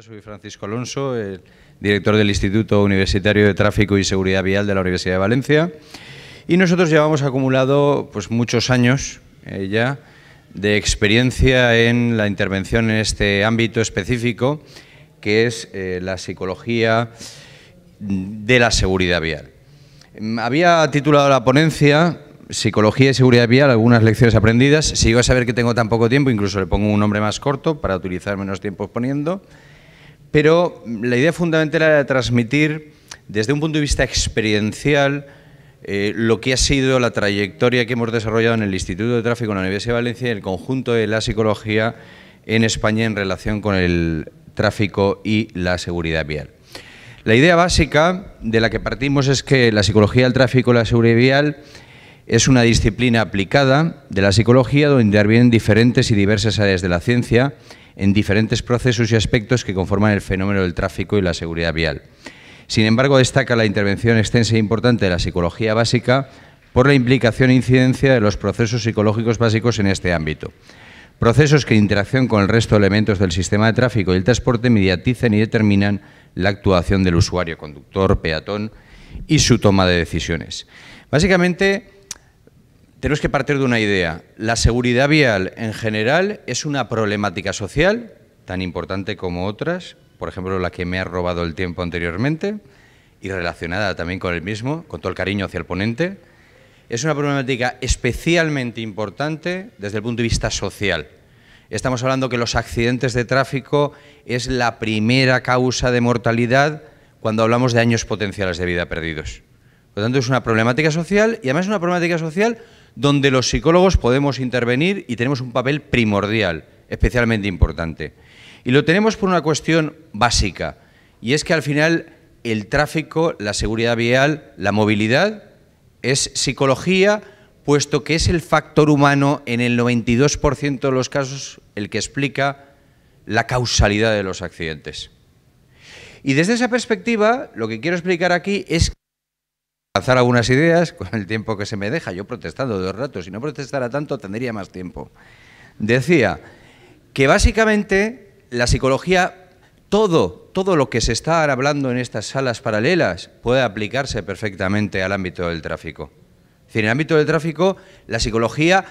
Soy Francisco Alonso, el director del Instituto Universitario de Tráfico y Seguridad Vial de la Universidad de Valencia. Y nosotros llevamos acumulado pues, muchos años eh, ya de experiencia en la intervención en este ámbito específico, que es eh, la psicología de la seguridad vial. Mm, había titulado la ponencia Psicología y Seguridad Vial, algunas lecciones aprendidas. Si iba a saber que tengo tan poco tiempo, incluso le pongo un nombre más corto para utilizar menos tiempo exponiendo pero la idea fundamental era transmitir desde un punto de vista experiencial eh, lo que ha sido la trayectoria que hemos desarrollado en el Instituto de Tráfico en la Universidad de Valencia y el conjunto de la psicología en España en relación con el tráfico y la seguridad vial. La idea básica de la que partimos es que la psicología del tráfico y la seguridad vial es una disciplina aplicada de la psicología donde intervienen diferentes y diversas áreas de la ciencia en diferentes procesos y aspectos que conforman el fenómeno del tráfico y la seguridad vial. Sin embargo, destaca la intervención extensa e importante de la psicología básica por la implicación e incidencia de los procesos psicológicos básicos en este ámbito. Procesos que en interacción con el resto de elementos del sistema de tráfico y el transporte mediatizan y determinan la actuación del usuario, conductor, peatón y su toma de decisiones. Básicamente, tenemos que partir de una idea. La seguridad vial en general es una problemática social tan importante como otras, por ejemplo la que me ha robado el tiempo anteriormente y relacionada también con el mismo, con todo el cariño hacia el ponente. Es una problemática especialmente importante desde el punto de vista social. Estamos hablando que los accidentes de tráfico es la primera causa de mortalidad cuando hablamos de años potenciales de vida perdidos. Por lo tanto, es una problemática social y además es una problemática social donde los psicólogos podemos intervenir y tenemos un papel primordial, especialmente importante. Y lo tenemos por una cuestión básica, y es que al final el tráfico, la seguridad vial, la movilidad es psicología, puesto que es el factor humano en el 92% de los casos el que explica la causalidad de los accidentes. Y desde esa perspectiva, lo que quiero explicar aquí es lanzar algunas ideas con el tiempo que se me deja, yo protestando dos ratos, si no protestara tanto tendría más tiempo. Decía que básicamente la psicología, todo, todo lo que se está hablando en estas salas paralelas puede aplicarse perfectamente al ámbito del tráfico. En el ámbito del tráfico, la psicología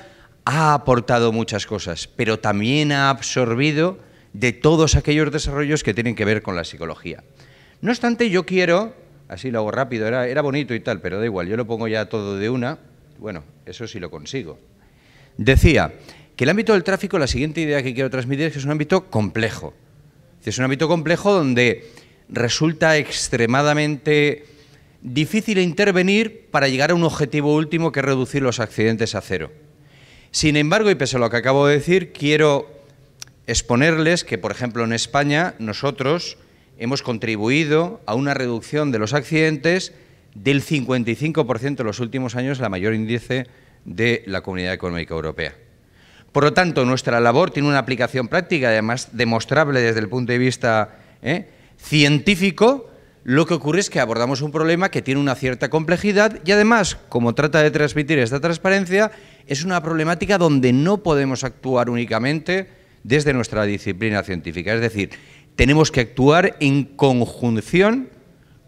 ha aportado muchas cosas, pero también ha absorbido de todos aquellos desarrollos que tienen que ver con la psicología. No obstante, yo quiero así lo hago rápido, era, era bonito y tal, pero da igual, yo lo pongo ya todo de una, bueno, eso sí lo consigo. Decía que el ámbito del tráfico, la siguiente idea que quiero transmitir es que es un ámbito complejo. Es un ámbito complejo donde resulta extremadamente difícil intervenir para llegar a un objetivo último que es reducir los accidentes a cero. Sin embargo, y pese a lo que acabo de decir, quiero exponerles que, por ejemplo, en España nosotros hemos contribuido a una reducción de los accidentes del 55% en los últimos años, la mayor índice de la Comunidad Económica Europea. Por lo tanto, nuestra labor tiene una aplicación práctica, además demostrable desde el punto de vista ¿eh? científico. Lo que ocurre es que abordamos un problema que tiene una cierta complejidad y además, como trata de transmitir esta transparencia, es una problemática donde no podemos actuar únicamente desde nuestra disciplina científica. Es decir, tenemos que actuar en conjunción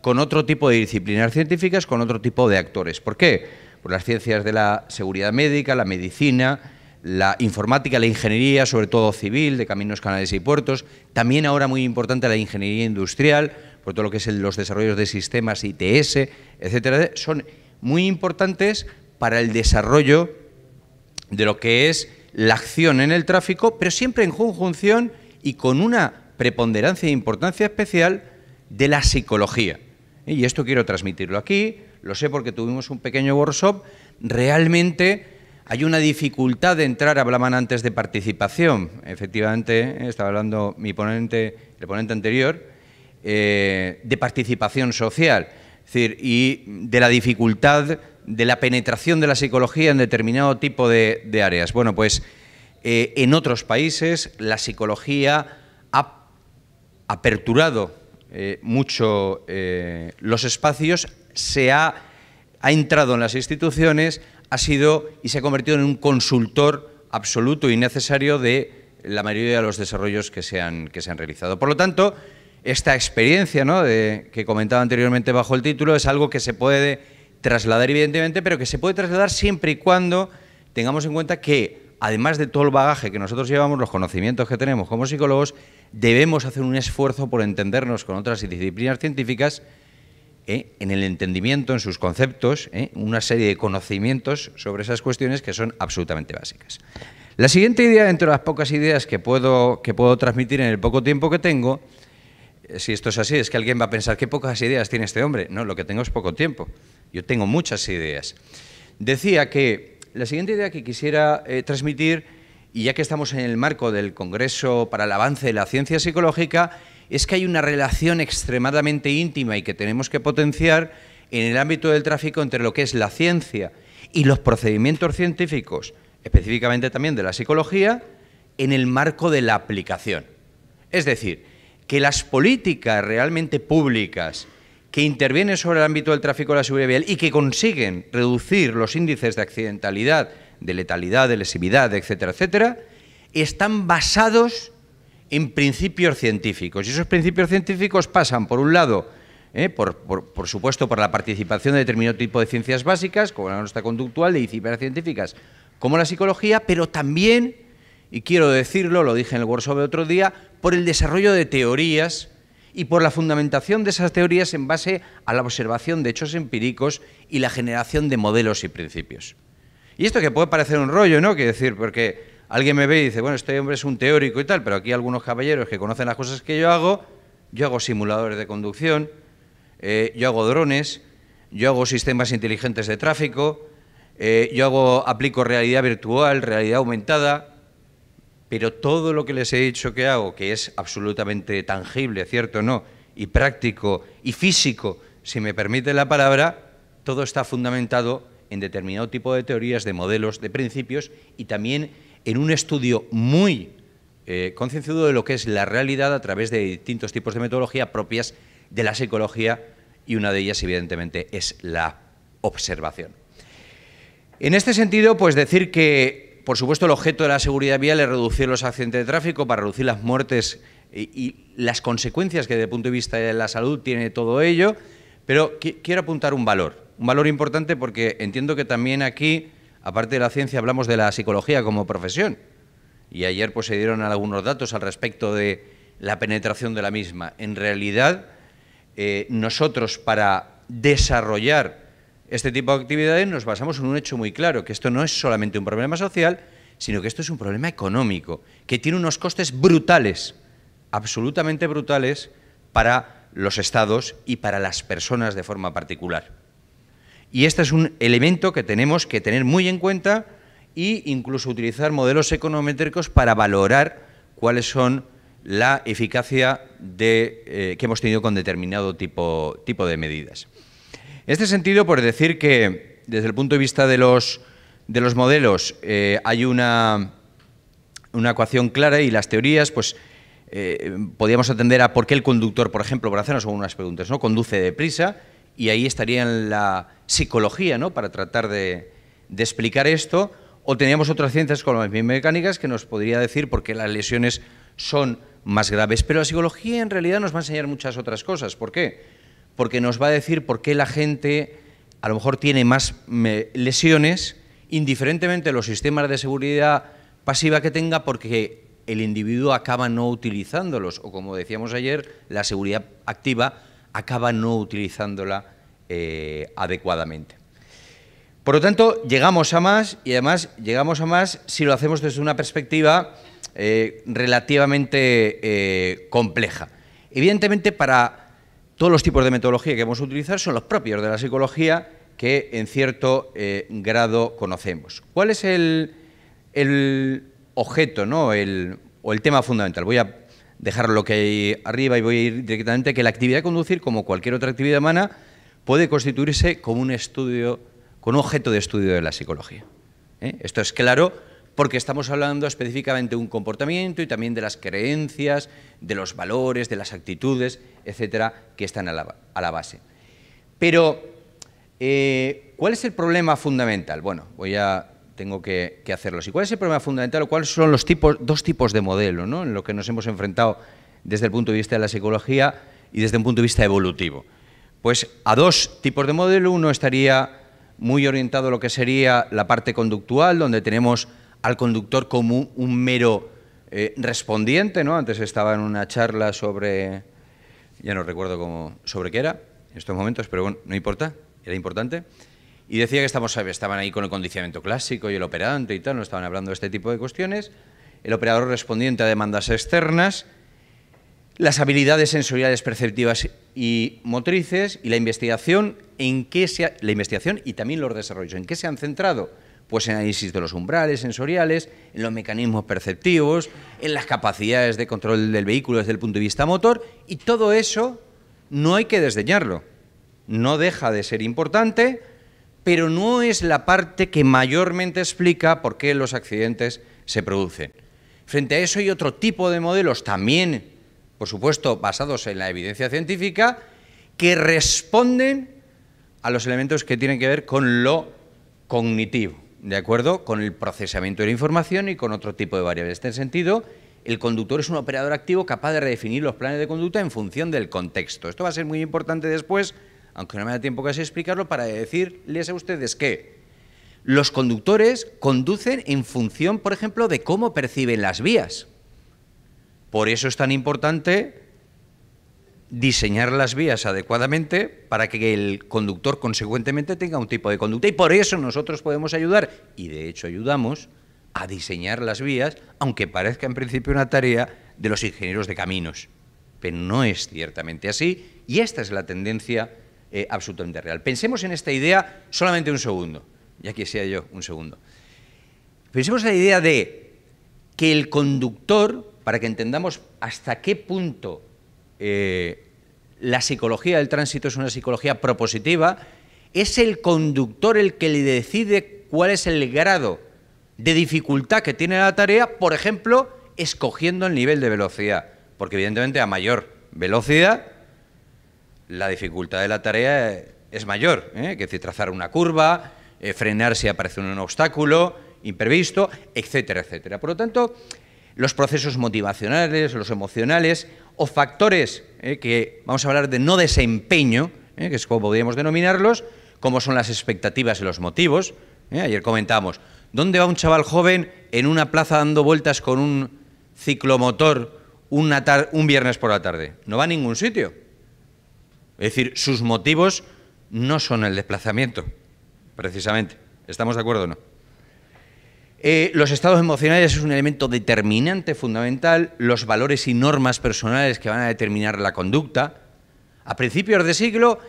con otro tipo de disciplinas científicas, con otro tipo de actores. ¿Por qué? Por pues las ciencias de la seguridad médica, la medicina, la informática, la ingeniería, sobre todo civil, de caminos, canales y puertos. También ahora muy importante la ingeniería industrial, por todo lo que es los desarrollos de sistemas ITS, etcétera, son muy importantes para el desarrollo de lo que es la acción en el tráfico, pero siempre en conjunción y con una preponderancia e importancia especial de la psicología. Y esto quiero transmitirlo aquí, lo sé porque tuvimos un pequeño workshop, realmente hay una dificultad de entrar, hablaban antes de participación, efectivamente, estaba hablando mi ponente, el ponente anterior, eh, de participación social, es decir, y de la dificultad de la penetración de la psicología en determinado tipo de, áreas. Bueno, pues eh, en otros países la psicología ha aperturado eh, mucho eh, los espacios, se ha, ha entrado en las instituciones, ha sido y se ha convertido en un consultor absoluto y necesario de la mayoría de los desarrollos que se han, que se han realizado. Por lo tanto, esta experiencia de, que comentaba anteriormente bajo el título es algo que se puede trasladar evidentemente, pero que se puede trasladar siempre y cuando tengamos en cuenta que además de todo el bagaje que nosotros llevamos, los conocimientos que tenemos como psicólogos, debemos hacer un esfuerzo por entendernos con otras disciplinas científicas ¿eh? en el entendimiento, en sus conceptos, ¿eh? una serie de conocimientos sobre esas cuestiones que son absolutamente básicas. La siguiente idea, entre las pocas ideas que puedo, que puedo transmitir en el poco tiempo que tengo, eh, si esto es así, es que alguien va a pensar, ¿qué pocas ideas tiene este hombre? No, lo que tengo es poco tiempo. Yo tengo muchas ideas. Decía que la siguiente idea que quisiera eh, transmitir, y ya que estamos en el marco del Congreso para el Avance de la Ciencia Psicológica, es que hay una relación extremadamente íntima y que tenemos que potenciar en el ámbito del tráfico entre lo que es la ciencia y los procedimientos científicos, específicamente también de la psicología, en el marco de la aplicación. Es decir, que las políticas realmente públicas que intervienen sobre el ámbito del tráfico de la seguridad vial y que consiguen reducir los índices de accidentalidad, de letalidad, de lesividad, etcétera, etcétera, están basados en principios científicos. Y esos principios científicos pasan, por un lado, eh, por, por, por, supuesto, por la participación de determinado tipo de ciencias básicas, como la nuestra conductual, de disciplinas científicas, como la psicología, pero también, y quiero decirlo, lo dije en el workshop de otro día, por el desarrollo de teorías y por la fundamentación de esas teorías en base a la observación de hechos empíricos y la generación de modelos y principios. Y esto que puede parecer un rollo, ¿no? que decir, porque alguien me ve y dice, bueno, este hombre es un teórico y tal, pero aquí algunos caballeros que conocen las cosas que yo hago, yo hago simuladores de conducción, eh, yo hago drones, yo hago sistemas inteligentes de tráfico, eh, yo hago, aplico realidad virtual, realidad aumentada, pero todo lo que les he dicho que hago, que es absolutamente tangible, cierto o no, y práctico y físico, si me permite la palabra, todo está fundamentado en determinado tipo de teorías, de modelos, de principios y también en un estudio muy eh, concienciado de lo que es la realidad a través de distintos tipos de metodología propias de la psicología y una de ellas evidentemente es la observación. En este sentido, pues decir que por supuesto, el objeto de la seguridad vial es reducir los accidentes de tráfico para reducir las muertes y, las consecuencias que desde el punto de vista de la salud tiene todo ello, pero quiero apuntar un valor, un valor importante porque entiendo que también aquí, aparte de la ciencia, hablamos de la psicología como profesión. Y ayer pues, se dieron algunos datos al respecto de la penetración de la misma. En realidad, eh, nosotros para desarrollar este tipo de actividades nos basamos en un hecho muy claro, que esto no es solamente un problema social, sino que esto es un problema económico, que tiene unos costes brutales, absolutamente brutales para los estados y para las personas de forma particular. Y este es un elemento que tenemos que tener muy en cuenta e incluso utilizar modelos econométricos para valorar cuáles son la eficacia eh, que hemos tenido con determinado tipo, tipo de medidas. En este sentido, por decir que desde el punto de vista de los, de los modelos eh, hay una, una, ecuación clara y las teorías, pues eh, podríamos atender a por qué el conductor, por ejemplo, por hacernos algunas preguntas, ¿no? conduce deprisa y ahí estaría la psicología ¿no? para tratar de, explicar esto. O teníamos otras ciencias como las mecánicas que nos podría decir por qué las lesiones son más graves. Pero la psicología en realidad nos va a enseñar muchas otras cosas. ¿Por qué? porque nos va a decir por qué la gente a lo mejor tiene más lesiones, indiferentemente de los sistemas de seguridad pasiva que tenga, porque el individuo acaba no utilizándolos, o como decíamos ayer, la seguridad activa acaba no utilizándola eh, adecuadamente. Por lo tanto, llegamos a más y además llegamos a más si lo hacemos desde una perspectiva eh, relativamente eh, compleja. Evidentemente, para todos los tipos de metodología que vamos a utilizar son los propios de la psicología que en cierto eh, grado conocemos. ¿Cuál es el, objeto ¿no? el, o el tema fundamental? Voy a dejar lo que hay arriba y voy a ir directamente que la actividad de conducir, como cualquier otra actividad humana, puede constituirse como un estudio, con objeto de estudio de la psicología. ¿eh? Esto es claro porque estamos hablando específicamente de un comportamiento y también de las creencias, de los valores, de las actitudes, etcétera, que están a la, base. Pero, eh, ¿cuál es el problema fundamental? Bueno, voy a tengo que, hacerlo. ¿Y cuál es el problema fundamental? ¿Cuáles son los tipos, dos tipos de modelo en lo que nos hemos enfrentado desde el punto de vista de la psicología y desde un punto de vista evolutivo? Pues a dos tipos de modelo. Uno estaría muy orientado a lo que sería la parte conductual, donde tenemos al conductor como un mero eh, respondiente, ¿no? Antes estaba en una charla sobre, ya no recuerdo cómo, sobre qué era en estos momentos, pero bueno, no importa, era importante. Y decía que estamos, estaban ahí con el condicionamiento clásico y el operante y tal, no estaban hablando de este tipo de cuestiones. El operador respondiente a demandas externas, las habilidades sensoriales, perceptivas y motrices y la investigación en qué se la investigación y también los desarrollos en qué se han centrado pues en análisis de los umbrales sensoriales, en los mecanismos perceptivos, en las capacidades de control del vehículo desde el punto de vista motor, y todo eso no hay que desdeñarlo. No deja de ser importante, pero no es la parte que mayormente explica por qué los accidentes se producen. Frente a eso hay otro tipo de modelos también, por supuesto, basados en la evidencia científica, que responden a los elementos que tienen que ver con lo cognitivo. ¿de acuerdo? Con el procesamiento de la información y con otro tipo de variables. En este sentido, el conductor es un operador activo capaz de redefinir los planes de conducta en función del contexto. Esto va a ser muy importante después, aunque no me da tiempo casi explicarlo, para decirles a ustedes que los conductores conducen en función, por ejemplo, de cómo perciben las vías. Por eso es tan importante diseñar las vías adecuadamente para que el conductor consecuentemente tenga un tipo de conducta. Y por eso nosotros podemos ayudar, y de hecho ayudamos, a diseñar las vías, aunque parezca en principio una tarea de los ingenieros de caminos. Pero no es ciertamente así y esta es la tendencia eh, absolutamente real. Pensemos en esta idea solamente un segundo, ya que sea yo un segundo. Pensemos en la idea de que el conductor, para que entendamos hasta qué punto eh, la psicología del tránsito es una psicología propositiva, es el conductor el que le decide cuál es el grado de dificultad que tiene la tarea, por ejemplo, escogiendo el nivel de velocidad, porque evidentemente a mayor velocidad la dificultad de la tarea eh, es mayor, que ¿eh? decir, trazar una curva, frenar si aparece un obstáculo imprevisto, etcétera, etcétera. Por lo tanto, los procesos motivacionales, los emocionales o factores eh, que vamos a hablar de no desempeño, eh, que es como podríamos denominarlos, como son las expectativas y los motivos. Eh, ayer comentábamos, ¿dónde va un chaval joven en una plaza dando vueltas con un ciclomotor un viernes por la tarde? No va a ningún sitio. Es decir, sus motivos no son el desplazamiento, precisamente. ¿Estamos de acuerdo o no? Eh, los estados emocionales es un elemento determinante, fundamental, los valores y normas personales que van a determinar la conducta. A principios de siglo,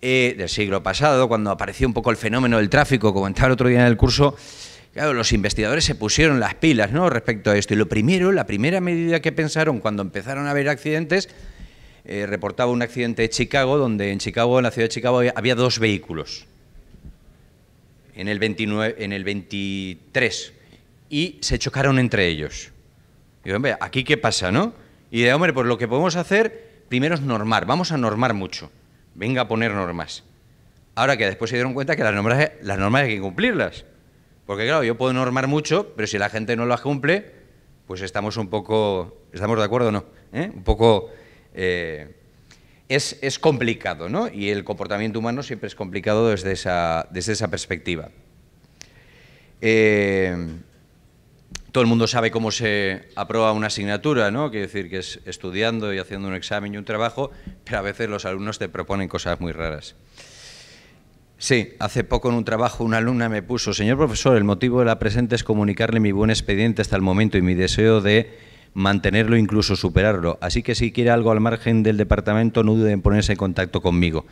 eh, del siglo pasado, cuando apareció un poco el fenómeno del tráfico, como el otro día en el curso, los investigadores se pusieron las pilas ¿no? respecto a esto. Y lo primero, la primera medida que pensaron cuando empezaron a haber accidentes, eh, reportaba un accidente de Chicago, donde en Chicago, en la ciudad de Chicago, había dos vehículos en el, 29, en el 23 y se chocaron entre ellos. Y digo, hombre, ¿aquí qué pasa, no? Y de hombre, pues lo que podemos hacer primero es normar, vamos a normar mucho. Venga a poner normas. Ahora que después se dieron cuenta que las normas, las normas hay que cumplirlas. Porque claro, yo puedo normar mucho, pero si la gente no las cumple, pues estamos un poco, estamos de acuerdo o no, ¿Eh? un poco eh, es, complicado, ¿no? Y el comportamiento humano siempre es complicado desde esa, perspectiva. Eh, todo el mundo sabe cómo se aprueba una asignatura, ¿no? Quiere decir que es estudiando y haciendo un examen y un trabajo, pero a veces los alumnos te proponen cosas muy raras. Sí, hace poco en un trabajo una alumna me puso, señor profesor, el motivo de la presente es comunicarle mi buen expediente hasta el momento y mi deseo de mantenerlo, incluso superarlo. Así que si quiere algo al margen del departamento, no dude en ponerse en contacto conmigo.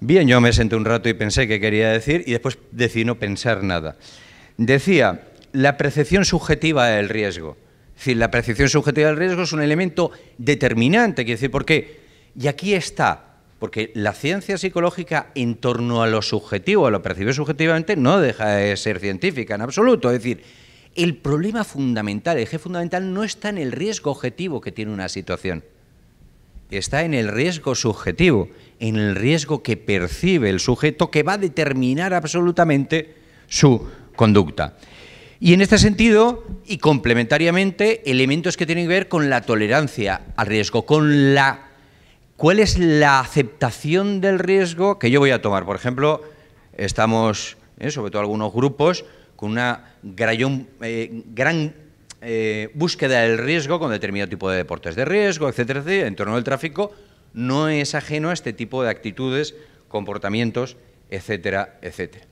Bien, yo me senté un rato y pensé qué quería decir y después decidí no pensar nada. Decía, la percepción subjetiva del riesgo. Es decir, la percepción subjetiva del riesgo es un elemento determinante, quiero decir, qué y aquí está, porque la ciencia psicológica en torno a lo subjetivo, a lo percibido subjetivamente, no deja de ser científica en absoluto. Es decir, el problema fundamental, el eje fundamental, no está en el riesgo objetivo que tiene una situación, está en el riesgo subjetivo, en el riesgo que percibe el sujeto que va a determinar absolutamente su conducta. Y en este sentido, y complementariamente, elementos que tienen que ver con la tolerancia al riesgo, con la cuál es la aceptación del riesgo que yo voy a tomar. Por ejemplo, estamos, eh, sobre todo algunos grupos, con una eh, gran, eh, búsqueda del riesgo con determinado tipo de deportes de riesgo, etcétera, etcétera, en torno al tráfico, no es ajeno a este tipo de actitudes, comportamientos, etcétera, etcétera.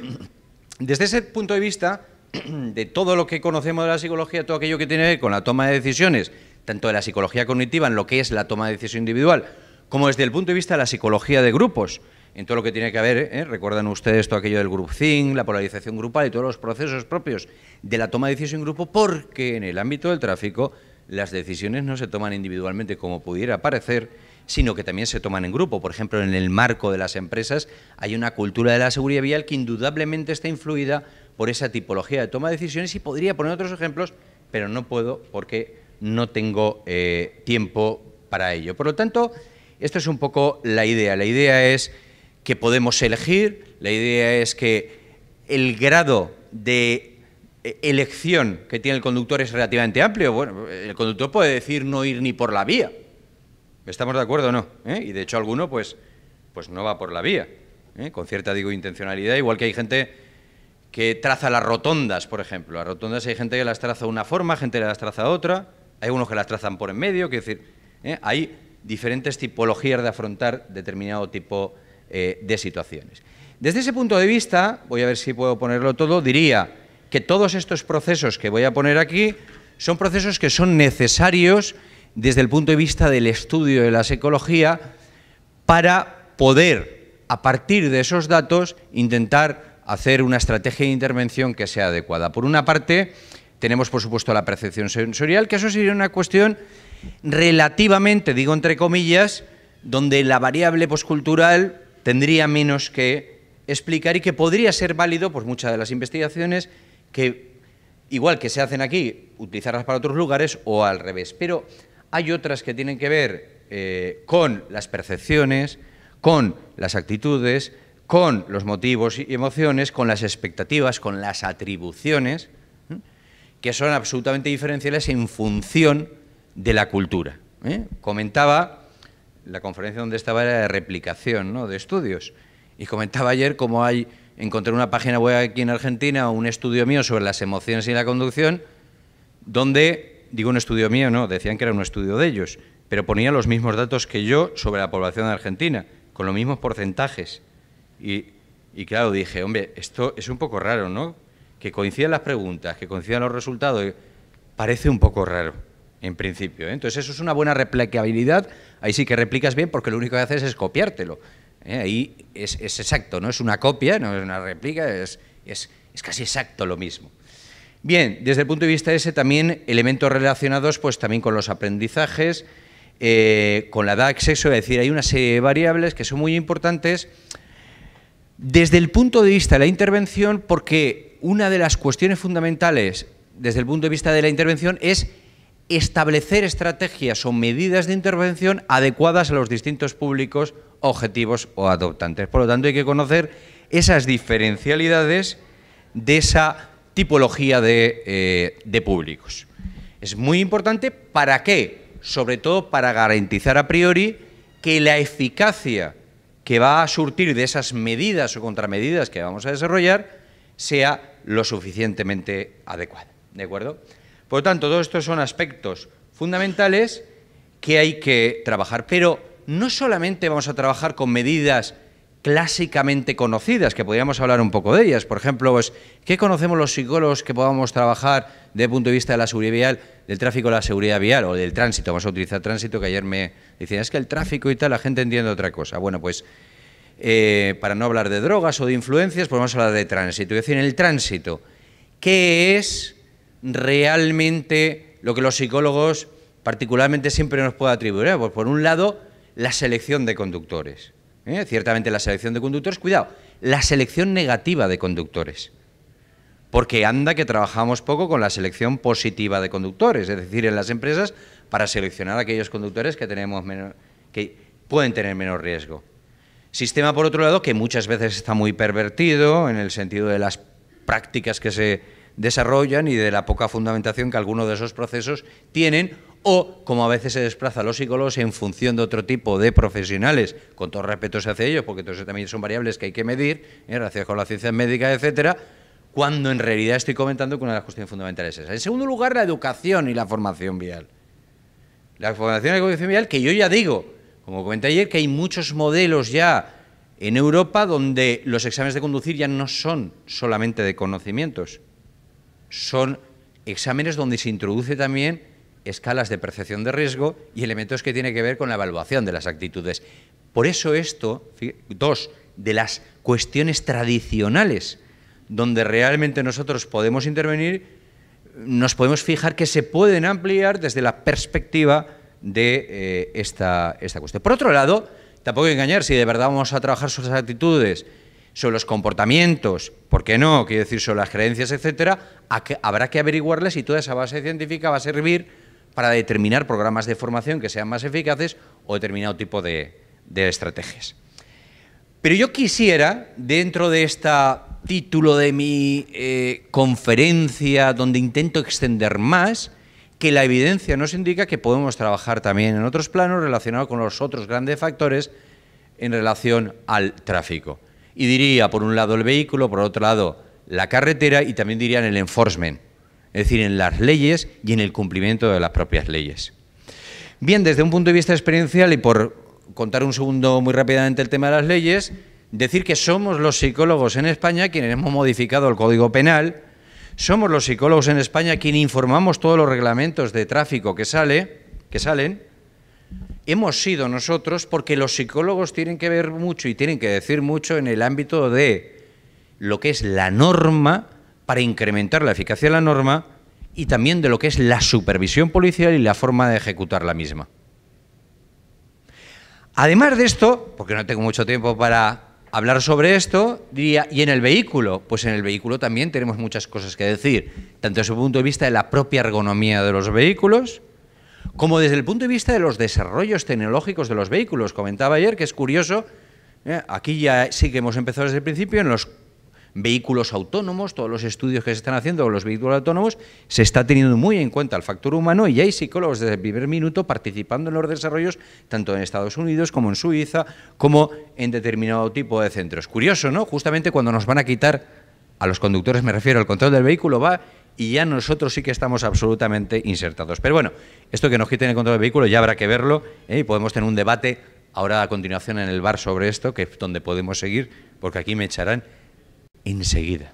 Desde ese punto de vista, de todo lo que conocemos de la psicología, todo aquello que tiene que ver con la toma de decisiones, tanto de la psicología cognitiva en lo que es la toma de decisión individual, como desde el punto de vista de la psicología de grupos, en todo lo que tiene que ver, ¿eh? recuerdan ustedes todo aquello del group la polarización grupal y todos los procesos propios de la toma de decisión en grupo, porque en el ámbito del tráfico las decisiones no se toman individualmente como pudiera parecer, sino que también se toman en grupo. Por ejemplo, en el marco de las empresas hay una cultura de la seguridad vial que indudablemente está influida por esa tipología de toma de decisiones y podría poner otros ejemplos, pero no puedo porque no tengo eh, tiempo para ello. Por lo tanto, esto es un poco la idea. La idea es que podemos elegir. La idea es que el grado de eh, elección que tiene el conductor es relativamente amplio. Bueno, el conductor puede decir no ir ni por la vía. ¿Estamos de acuerdo o no? ¿Eh? Y de hecho alguno pues, pues no va por la vía, ¿eh? con cierta digo intencionalidad, igual que hay gente que traza las rotondas, por ejemplo. Las rotondas hay gente que las traza una forma, gente que las traza de otra, hay unos que las trazan por en medio, quiero decir, hay diferentes tipologías de afrontar determinado tipo eh, de situaciones. Desde ese punto de vista, voy a ver si puedo ponerlo todo, diría que todos estos procesos que voy a poner aquí son procesos que son necesarios desde el punto de vista del estudio de la psicología para poder, a partir de esos datos, intentar hacer una estrategia de intervención que sea adecuada. Por una parte, tenemos, por supuesto, la percepción sensorial, que eso sería una cuestión relativamente, digo entre comillas, donde la variable poscultural tendría menos que explicar y que podría ser válido, por pues, muchas de las investigaciones que, igual que se hacen aquí, utilizarlas para otros lugares o al revés. Pero hay otras que tienen que ver eh, con las percepciones, con las actitudes, con los motivos y emociones, con las expectativas, con las atribuciones, que son absolutamente diferenciales en función de la cultura. ¿eh? Comentaba la conferencia donde estaba era de replicación ¿no? de estudios. Y comentaba ayer cómo hay, encontré una página web aquí en Argentina, un estudio mío sobre las emociones y la conducción, donde, digo un estudio mío, no, decían que era un estudio de ellos, pero ponía los mismos datos que yo sobre la población de Argentina, con los mismos porcentajes. Y, y claro, dije, hombre, esto es un poco raro, ¿no? Que coincidan las preguntas, que coincidan los resultados, parece un poco raro en principio. ¿eh? Entonces eso es una buena replicabilidad, ahí sí que replicas bien porque lo único que haces es copiártelo. ¿eh? Ahí es, exacto, no es una copia, no es una réplica, es, es, casi exacto lo mismo. Bien, desde el punto de vista ese también elementos relacionados pues también con los aprendizajes, eh, con la edad de acceso, es decir, hay una serie de variables que son muy importantes desde el punto de vista de la intervención porque una de las cuestiones fundamentales desde el punto de vista de la intervención es establecer estrategias o medidas de intervención adecuadas a los distintos públicos, objetivos o adoptantes. Por lo tanto, hay que conocer esas diferencialidades de esa tipología eh, de, públicos. Es muy importante para qué, sobre todo para garantizar a priori que la eficacia que va a surtir de esas medidas o contramedidas que vamos a desarrollar sea lo suficientemente adecuada. ¿De acuerdo? Por lo tanto, todos estos son aspectos fundamentales que hay que trabajar. Pero no solamente vamos a trabajar con medidas clásicamente conocidas, que podríamos hablar un poco de ellas. Por ejemplo, pues, ¿qué conocemos los psicólogos que podamos trabajar desde el punto de vista de la seguridad vial, del tráfico de la seguridad vial o del tránsito? Vamos a utilizar tránsito, que ayer me decían, es que el tráfico y tal, la gente entiende otra cosa. Bueno, pues eh, para no hablar de drogas o de influencias, pues vamos a hablar de tránsito. Es decir, el tránsito, ¿qué es realmente lo que los psicólogos particularmente siempre nos puede atribuir. ¿eh? Pues por un lado, la selección de conductores. ¿eh? Ciertamente la selección de conductores, cuidado, la selección negativa de conductores. Porque anda que trabajamos poco con la selección positiva de conductores, es decir, en las empresas para seleccionar aquellos conductores que, tenemos menos, que pueden tener menos riesgo. Sistema, por otro lado, que muchas veces está muy pervertido en el sentido de las prácticas que se desarrollan y de la poca fundamentación que algunos de esos procesos tienen o como a veces se desplaza los psicólogos en función de otro tipo de profesionales, con todo respeto se hace ellos, porque entonces también son variables que hay que medir, ...en ¿eh? relación con las ciencias médicas, etcétera, cuando en realidad estoy comentando que una de las cuestiones fundamentales es esa. En segundo lugar, la educación y la formación vial. La formación y la educación vial, que yo ya digo, como comenté ayer, que hay muchos modelos ya en Europa donde los exámenes de conducir ya no son solamente de conocimientos, son exámenes donde se introduce también escalas de percepción de riesgo y elementos que tienen que ver con la evaluación de las actitudes. Por eso esto, dos, de las cuestiones tradicionales donde realmente nosotros podemos intervenir, nos podemos fijar que se pueden ampliar desde la perspectiva de eh, esta, cuestión. Por otro lado, tampoco hay que engañar, si de verdad vamos a trabajar sobre las actitudes sobre los comportamientos, ¿por qué no? Quiero decir, sobre las creencias, etcétera, habrá que averiguarle si toda esa base científica va a servir para determinar programas de formación que sean más eficaces o determinado tipo de, estrategias. Pero yo quisiera, dentro de este título de mi eh, conferencia, donde intento extender más, que la evidencia nos indica que podemos trabajar también en otros planos relacionados con los otros grandes factores en relación al tráfico y diría, por un lado, el vehículo, por otro lado, la carretera y también diría en el enforcement, es decir, en las leyes y en el cumplimiento de las propias leyes. Bien, desde un punto de vista experiencial y por contar un segundo muy rápidamente el tema de las leyes, decir que somos los psicólogos en España quienes hemos modificado el Código Penal, somos los psicólogos en España quienes informamos todos los reglamentos de tráfico que, sale, que salen, hemos sido nosotros porque los psicólogos tienen que ver mucho y tienen que decir mucho en el ámbito de lo que es la norma para incrementar la eficacia de la norma y también de lo que es la supervisión policial y la forma de ejecutar la misma. Además de esto, porque no tengo mucho tiempo para hablar sobre esto, diría, y en el vehículo, pues en el vehículo también tenemos muchas cosas que decir, tanto desde el punto de vista de la propia ergonomía de los vehículos, como desde el punto de vista de los desarrollos tecnológicos de los vehículos. Comentaba ayer que es curioso, eh, aquí ya sí que hemos empezado desde el principio, en los vehículos autónomos, todos los estudios que se están haciendo con los vehículos autónomos, se está teniendo muy en cuenta el factor humano y hay psicólogos desde el primer minuto participando en los desarrollos, tanto en Estados Unidos como en Suiza, como en determinado tipo de centros. Curioso, ¿no? Justamente cuando nos van a quitar, a los conductores me refiero, al control del vehículo va y ya nosotros sí que estamos absolutamente insertados. Pero bueno, esto que nos quiten el control del vehículo ya habrá que verlo ¿eh? y podemos tener un debate ahora a continuación en el bar sobre esto, que es donde podemos seguir, porque aquí me echarán enseguida.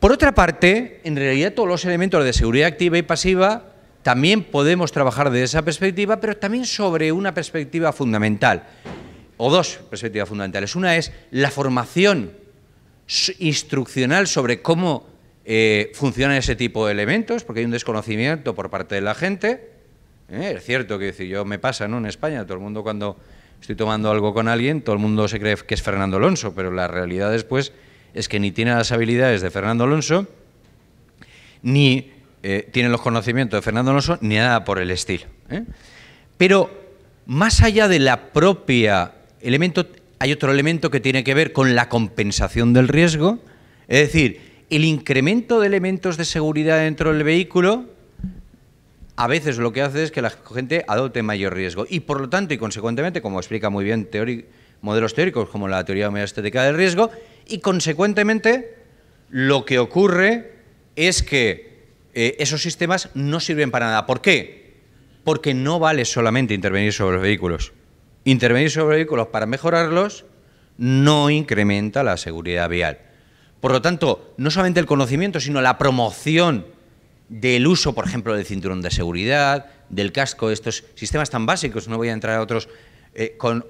Por otra parte, en realidad todos los elementos de seguridad activa y pasiva también podemos trabajar desde esa perspectiva, pero también sobre una perspectiva fundamental, o dos perspectivas fundamentales. Una es la formación instruccional sobre cómo eh, funcionan ese tipo de elementos, porque hay un desconocimiento por parte de la gente. Eh, es cierto que decir, yo me pasa en España, todo el mundo cuando estoy tomando algo con alguien, todo el mundo se cree que es Fernando Alonso, pero la realidad después es que ni tiene las habilidades de Fernando Alonso, ni eh, tiene los conocimientos de Fernando Alonso, ni nada por el estilo. Pero más allá de la propia elemento, hay otro elemento que tiene que ver con la compensación del riesgo, es decir, el incremento de elementos de seguridad dentro del vehículo a veces lo que hace es que la gente adopte mayor riesgo. Y por lo tanto, y consecuentemente, como explica muy bien modelos teóricos como la teoría homeostética del riesgo, y consecuentemente lo que ocurre es que eh, esos sistemas no sirven para nada. ¿Por qué? Porque no vale solamente intervenir sobre los vehículos. Intervenir sobre vehículos para mejorarlos no incrementa la seguridad vial. Por lo tanto, no solamente el conocimiento, sino la promoción del uso, por ejemplo, del cinturón de seguridad, del casco, estos sistemas tan básicos, no voy a entrar a otros eh, con,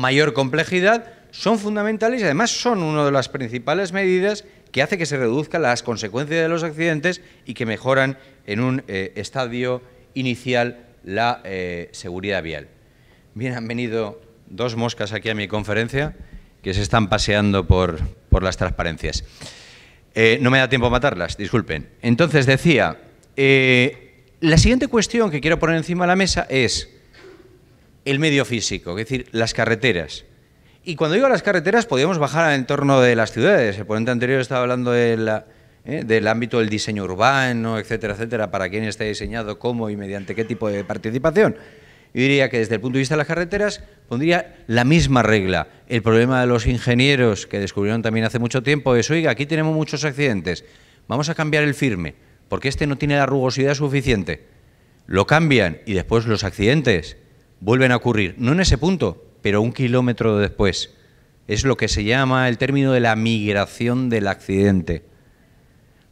mayor complejidad, son fundamentales y además son una de las principales medidas que hace que se reduzcan las consecuencias de los accidentes y que mejoran en un eh, estadio inicial la eh, seguridad vial. Bien, han venido dos moscas aquí a mi conferencia que se están paseando por, por las transparencias. Eh, no me da tiempo a matarlas, disculpen. Entonces decía, eh, la siguiente cuestión que quiero poner encima de la mesa es el medio físico, es decir, las carreteras. Y cuando digo las carreteras, podríamos bajar al entorno de las ciudades. El ponente anterior estaba hablando eh, del ámbito del diseño urbano, etcétera, etcétera, para quién está diseñado, cómo y mediante qué tipo de participación. Yo diría que desde el punto de vista de las carreteras pondría la misma regla. El problema de los ingenieros que descubrieron también hace mucho tiempo es, oiga, aquí tenemos muchos accidentes, vamos a cambiar el firme, porque este no tiene la rugosidad suficiente. Lo cambian y después los accidentes vuelven a ocurrir, no en ese punto, pero un kilómetro después. Es lo que se llama el término de la migración del accidente.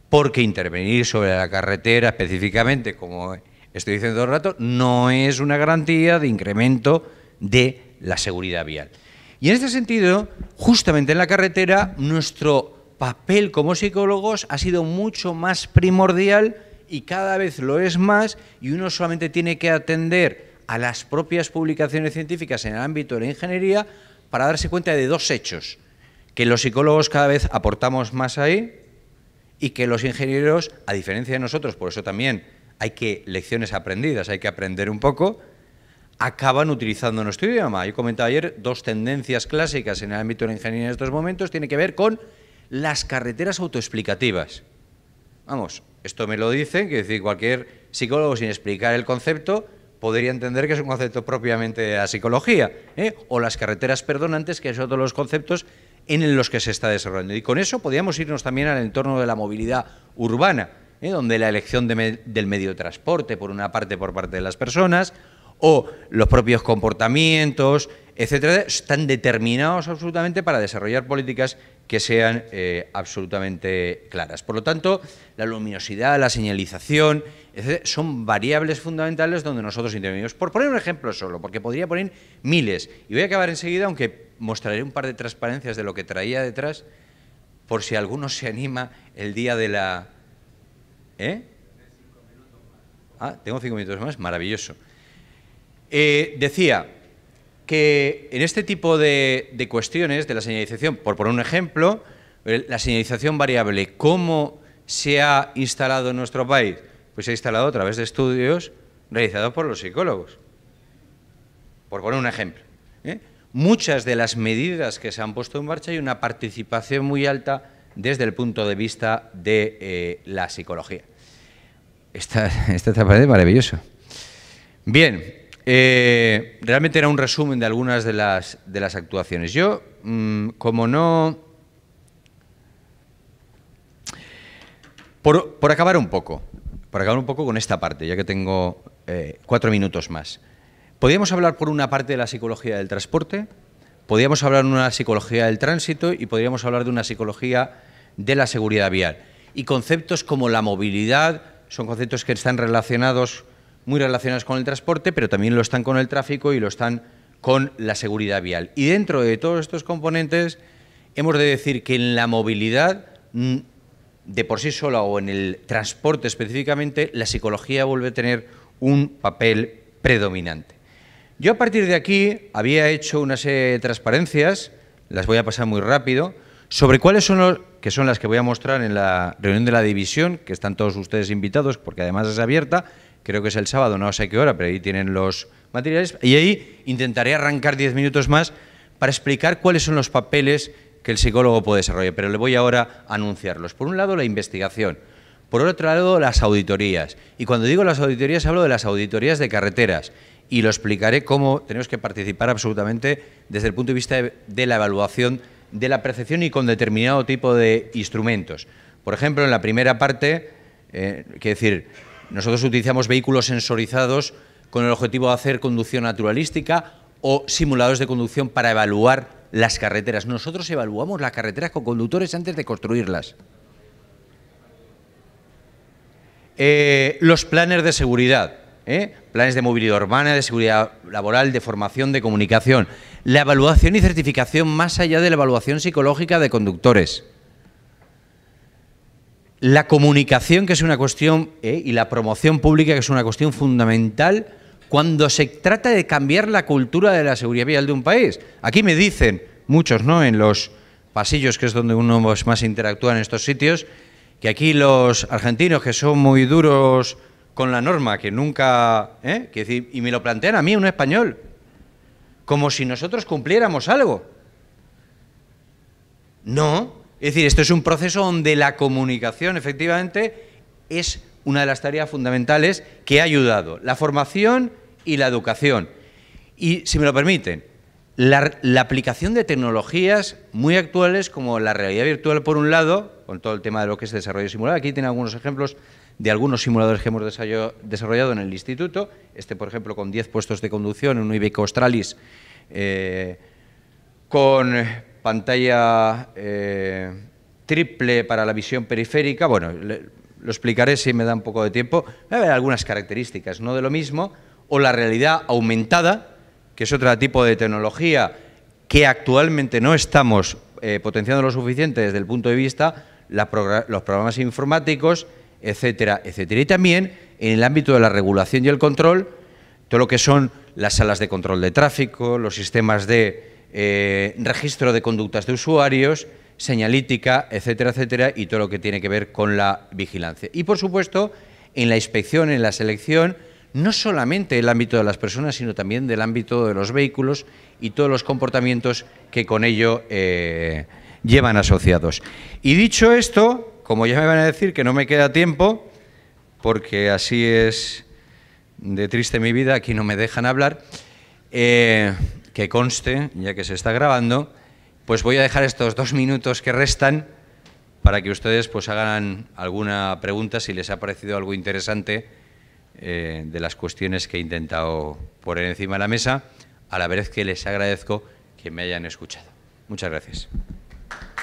Porque intervenir sobre la carretera específicamente, como estoy diciendo todo el rato, no es una garantía de incremento de la seguridad vial. Y en este sentido, justamente en la carretera, nuestro papel como psicólogos ha sido mucho más primordial y cada vez lo es más y uno solamente tiene que atender a las propias publicaciones científicas en el ámbito de la ingeniería para darse cuenta de dos hechos, que los psicólogos cada vez aportamos más ahí y que los ingenieros, a diferencia de nosotros, por eso también hay que, lecciones aprendidas, hay que aprender un poco, acaban utilizando nuestro idioma. Yo comentaba ayer, dos tendencias clásicas en el ámbito de la ingeniería en estos momentos tiene que ver con las carreteras autoexplicativas. Vamos, esto me lo dicen, que decir, cualquier psicólogo sin explicar el concepto podría entender que es un concepto propiamente de la psicología, ¿eh? o las carreteras perdonantes, que es otro de los conceptos en los que se está desarrollando. Y con eso podríamos irnos también al entorno de la movilidad urbana ¿eh? donde la elección del medio de transporte, por una parte, por parte de las personas, o los propios comportamientos, etcétera, están determinados absolutamente para desarrollar políticas que sean eh, absolutamente claras. Por lo tanto, la luminosidad, la señalización, son variables fundamentales donde nosotros intervenimos. Por poner un ejemplo solo, porque podría poner miles, y voy a acabar enseguida, aunque mostraré un par de transparencias de lo que traía detrás, por si alguno se anima el día de la, ¿Eh? Ah, tengo cinco minutos más, maravilloso. Eh, decía que en este tipo de, cuestiones de la señalización, por poner un ejemplo, la señalización variable, ¿cómo se ha instalado en nuestro país? Pues se ha instalado a través de estudios realizados por los psicólogos. Por poner un ejemplo. ¿eh? Muchas de las medidas que se han puesto en marcha hay una participación muy alta desde el punto de vista de eh, la psicología. Esta, esta te parece maravilloso. Bien, eh, realmente era un resumen de algunas de las, de las actuaciones. Yo, mm, como no... Por, acabar un poco, por acabar un poco con esta parte, ya que tengo eh, cuatro minutos más. Podríamos hablar por una parte de la psicología del transporte, podríamos hablar de una psicología del tránsito y podríamos hablar de una psicología de la seguridad vial. Y conceptos como la movilidad son conceptos que están relacionados, muy relacionados con el transporte, pero también lo están con el tráfico y lo están con la seguridad vial. Y dentro de todos estos componentes hemos de decir que en la movilidad mm, de por sí sola o en el transporte específicamente, la psicología vuelve a tener un papel predominante. Yo a partir de aquí había hecho unas de transparencias, las voy a pasar muy rápido, sobre cuáles son los, que son las que voy a mostrar en la reunión de la división, que están todos ustedes invitados, porque además es abierta, creo que es el sábado, no sé qué hora, pero ahí tienen los materiales, y ahí intentaré arrancar diez minutos más para explicar cuáles son los papeles que el psicólogo puede desarrollar, pero le voy ahora a anunciarlos. Por un lado, la investigación. Por otro lado, las auditorías. Y cuando digo las auditorías, hablo de las auditorías de carreteras. Y lo explicaré cómo tenemos que participar absolutamente desde el punto de vista de, la evaluación de la percepción y con determinado tipo de instrumentos. Por ejemplo, en la primera parte, eh, quiero decir, nosotros utilizamos vehículos sensorizados con el objetivo de hacer conducción naturalística o simuladores de conducción para evaluar las carreteras. Nosotros evaluamos las carreteras con conductores antes de construirlas. Eh, los planes de seguridad, ¿eh? planes de movilidad urbana, de seguridad laboral, de formación, de comunicación. La evaluación y certificación más allá de la evaluación psicológica de conductores. La comunicación, que es una cuestión, ¿eh? y la promoción pública, que es una cuestión fundamental cuando se trata de cambiar la cultura de la seguridad vial de un país. Aquí me dicen, muchos, ¿no? En los pasillos, que es donde uno más interactúa en estos sitios, que aquí los argentinos que son muy duros con la norma, que nunca... ¿eh? y me lo plantean a mí, un español, como si nosotros cumpliéramos algo. No, es decir, esto es un proceso donde la comunicación efectivamente es una de las tareas fundamentales que ha ayudado, la formación y la educación. Y, si me lo permiten, la aplicación de tecnologías muy actuales como la realidad virtual por un lado con todo el tema de lo que es desarrollo simulado. Aquí tiene algunos ejemplos de algunos simuladores que hemos desarrollado en el instituto. Este, por ejemplo, con 10 puestos de conducción en un Ibeco Australis, eh, con pantalla eh, triple para la visión periférica. Bueno, lo explicaré si me da un poco de tiempo. Va a ver algunas características, no de lo mismo, o la realidad aumentada, que es otro tipo de tecnología que actualmente no estamos eh, potenciando lo suficiente desde el punto de vista los programas informáticos, etcétera, etcétera. Y también en el ámbito de la regulación y el control, todo lo que son las salas de control de tráfico, los sistemas de eh, registro de conductas de usuarios, señalítica, etcétera, etcétera, y todo lo que tiene que ver con la vigilancia. Y, por supuesto, en la inspección, en la selección, no solamente el ámbito de las personas, sino también del ámbito de los vehículos y todos los comportamientos que con ello eh, llevan asociados. Y dicho esto, como ya me van a decir que no me queda tiempo, porque así es de triste mi vida, aquí no me dejan hablar, eh, que conste, ya que se está grabando, pues voy a dejar estos dos minutos que restan para que ustedes pues hagan alguna pregunta si les ha parecido algo interesante eh, de las cuestiones que he intentado poner encima de la mesa, a la vez que les agradezco que me hayan escuchado. Muchas gracias.